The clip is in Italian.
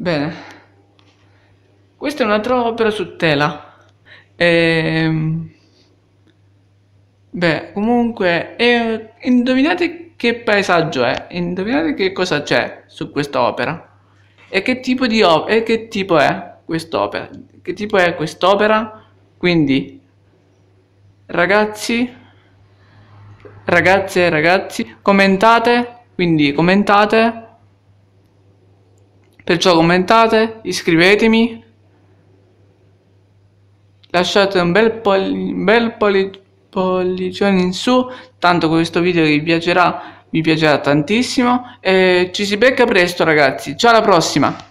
Bene, questa è un'altra opera su tela. Ehm... Beh, comunque, eh, indovinate che paesaggio è, indovinate che cosa c'è su quest'opera e che tipo di opera, e che tipo è quest'opera, che tipo è quest'opera, quindi ragazzi, ragazze e ragazzi, commentate, quindi commentate Perciò commentate, iscrivetemi, lasciate un bel, poli, bel poli, pollicione in su, tanto questo video vi piacerà, vi piacerà tantissimo e ci si becca presto ragazzi, ciao alla prossima!